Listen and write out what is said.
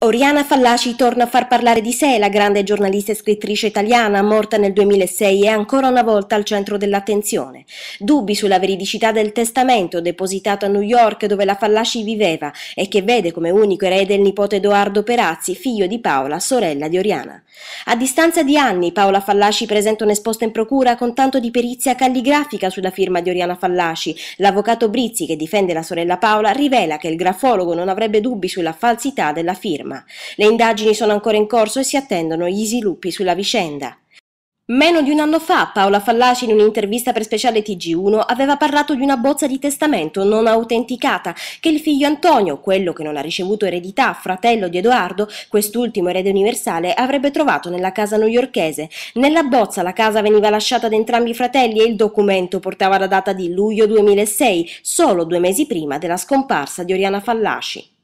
Oriana Fallaci torna a far parlare di sé, la grande giornalista e scrittrice italiana morta nel 2006 e ancora una volta al centro dell'attenzione. Dubbi sulla veridicità del testamento depositato a New York dove la Fallaci viveva e che vede come unico erede il nipote Edoardo Perazzi, figlio di Paola, sorella di Oriana. A distanza di anni Paola Fallaci presenta un'esposta in procura con tanto di perizia calligrafica sulla firma di Oriana Fallaci. L'avvocato Brizzi, che difende la sorella Paola, rivela che il grafologo non avrebbe dubbi sulla falsità della firma ferma. Le indagini sono ancora in corso e si attendono gli sviluppi sulla vicenda. Meno di un anno fa Paola Fallaci in un'intervista per speciale TG1 aveva parlato di una bozza di testamento non autenticata che il figlio Antonio, quello che non ha ricevuto eredità, fratello di Edoardo, quest'ultimo erede universale, avrebbe trovato nella casa newyorchese. Nella bozza la casa veniva lasciata da entrambi i fratelli e il documento portava la data di luglio 2006, solo due mesi prima della scomparsa di Oriana Fallaci.